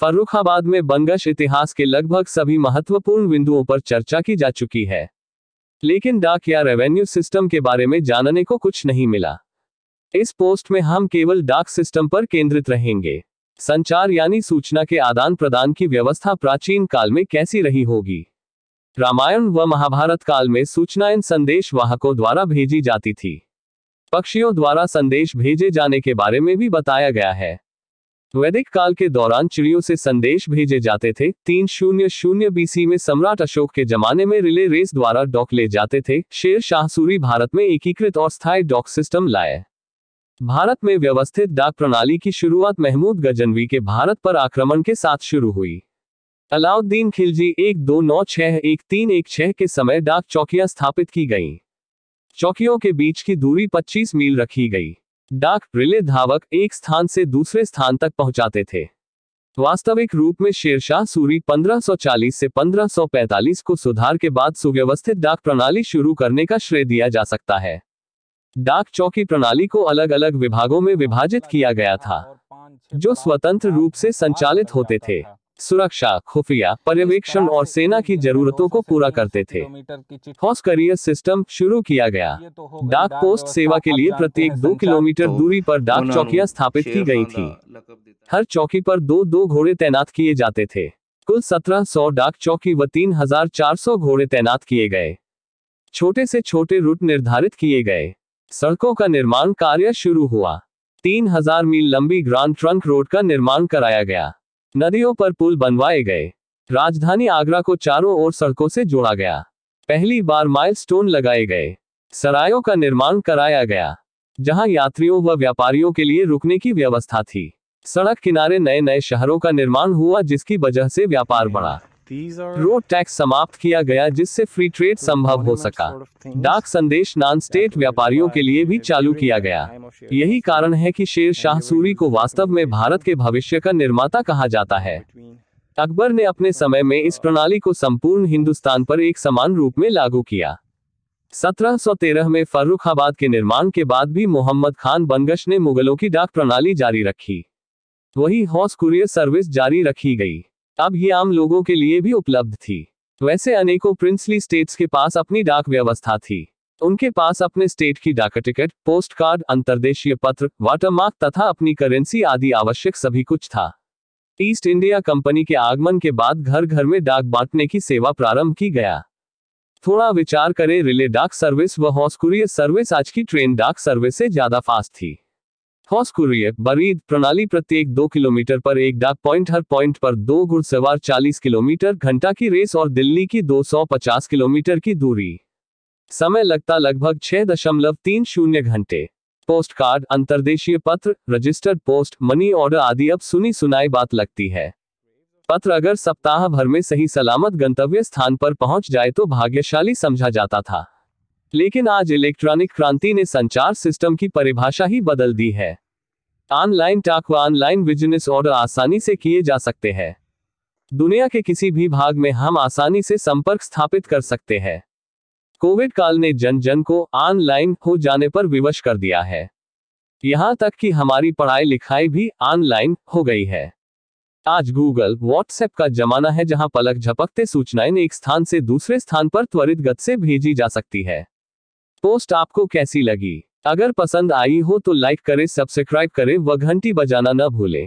फर्रुखाबाद में बंगश इतिहास के लगभग सभी महत्वपूर्ण बिंदुओं पर चर्चा की जा चुकी है लेकिन डाक या रेवेन्यू सिस्टम के बारे में जानने को कुछ नहीं मिला इस पोस्ट में हम केवल डाक सिस्टम पर केंद्रित रहेंगे संचार यानी सूचना के आदान प्रदान की व्यवस्था प्राचीन काल में कैसी रही होगी रामायण व महाभारत काल में सूचनाएं संदेश वाहकों द्वारा भेजी जाती थी पक्षियों द्वारा संदेश भेजे जाने के बारे में भी बताया गया है वैदिक काल के दौरान चिड़ियों से संदेश भेजे जाते थे तीन शून्य शून्य बीसी में सम्राट अशोक के जमाने में रिले रेस द्वारा डॉक ले जाते थे शेर शाहसूरी भारत में एकीकृत और स्थायी डॉक सिस्टम लाए भारत में व्यवस्थित डाक प्रणाली की शुरुआत महमूद गजनवी के भारत पर आक्रमण के साथ शुरू हुई अलाउद्दीन खिलजी एक दो नौ छह एक तीन एक छह के समय डाक चौकियां स्थापित की गईं। चौकियों के बीच की दूरी 25 मील रखी गई डाक रिले धावक एक स्थान से दूसरे स्थान तक पहुंचाते थे वास्तविक रूप में शेरशाह सूरी 1540 से 1545 को सुधार के बाद सुव्यवस्थित डाक प्रणाली शुरू करने का श्रेय दिया जा सकता है डाक चौकी प्रणाली को अलग अलग विभागों में विभाजित किया गया था जो स्वतंत्र रूप से संचालित होते थे सुरक्षा खुफिया पर्यवेक्षण और सेना की जरूरतों को पूरा करते थे हॉस करियर सिस्टम शुरू किया गया तो डाक पोस्ट सेवा के लिए प्रत्येक दो किलोमीटर तो दूरी पर डाक चौकियां स्थापित की गई थी हर चौकी पर दो दो घोड़े तैनात किए जाते थे कुल 1700 डाक चौकी व 3400 घोड़े तैनात किए गए छोटे से छोटे रूट निर्धारित किए गए सड़कों का निर्माण कार्य शुरू हुआ 3000 मील लंबी ग्रांड ट्रंक रोड का निर्माण कराया गया नदियों पर पुल बनवाए गए राजधानी आगरा को चारों ओर सड़कों से जोड़ा गया पहली बार माइलस्टोन लगाए गए सरायों का निर्माण कराया गया जहां यात्रियों व व्यापारियों के लिए रुकने की व्यवस्था थी सड़क किनारे नए नए शहरों का निर्माण हुआ जिसकी वजह से व्यापार बढ़ा रोड टैक्स समाप्त किया गया जिससे फ्री ट्रेड संभव हो सका डाक संदेश नॉन स्टेट व्यापारियों के लिए भी चालू किया गया यही कारण है कि शेर शाह सूरी को वास्तव में भारत के भविष्य का निर्माता कहा जाता है अकबर ने अपने समय में इस प्रणाली को संपूर्ण हिंदुस्तान पर एक समान रूप में लागू किया 1713 में फर्रुखाबाद के निर्माण के बाद भी मोहम्मद खान बनगश ने मुगलों की डाक प्रणाली जारी रखी वही हॉस कुरियर सर्विस जारी रखी गई अब ये आम लोगों के लिए भी उपलब्ध थी वैसे अनेकों प्रिंसली स्टेट्स के पास अपनी डाक व्यवस्था थी उनके पास अपने स्टेट की डाक टिकट पोस्ट कार्ड अंतर्देशीय पत्र वाटरमार्क तथा अपनी करेंसी आदि आवश्यक सभी कुछ था ईस्ट इंडिया कंपनी के आगमन के बाद घर घर में डाक बांटने की सेवा प्रारंभ की गया थोड़ा विचार करें रिले डाक सर्विस व हॉस्कुरियर सर्विस आज की ट्रेन डाक सर्विस से ज्यादा फास्ट थी हॉस कुरियर बरीद प्रणाली प्रत्येक दो किलोमीटर पर एक डाक पॉइंट हर पॉइंट पर दो घुड़सवार 40 किलोमीटर घंटा की रेस और दिल्ली की 250 किलोमीटर की दूरी समय लगता लगभग छह दशमलव तीन शून्य घंटे पोस्ट कार्ड अंतरदेशीय पत्र रजिस्टर्ड पोस्ट मनी ऑर्डर आदि अब सुनी सुनाई बात लगती है पत्र अगर सप्ताह भर में सही सलामत गंतव्य स्थान पर पहुंच जाए तो भाग्यशाली समझा जाता था लेकिन आज इलेक्ट्रॉनिक क्रांति ने संचार सिस्टम की परिभाषा ही बदल दी है ऑनलाइन टाक व ऑनलाइन बिजनेस ऑर्डर आसानी से किए जा सकते हैं दुनिया के किसी भी भाग में हम आसानी से संपर्क स्थापित कर सकते हैं कोविड काल ने जन जन को ऑनलाइन हो जाने पर विवश कर दिया है यहाँ तक कि हमारी पढ़ाई लिखाई भी ऑनलाइन हो गई है आज गूगल व्हाट्सएप का जमाना है जहां पलक झपकते सूचनाएं एक स्थान से दूसरे स्थान पर त्वरित गति से भेजी जा सकती है पोस्ट आपको कैसी लगी अगर पसंद आई हो तो लाइक करे सब्सक्राइब करे व घंटी बजाना न भूले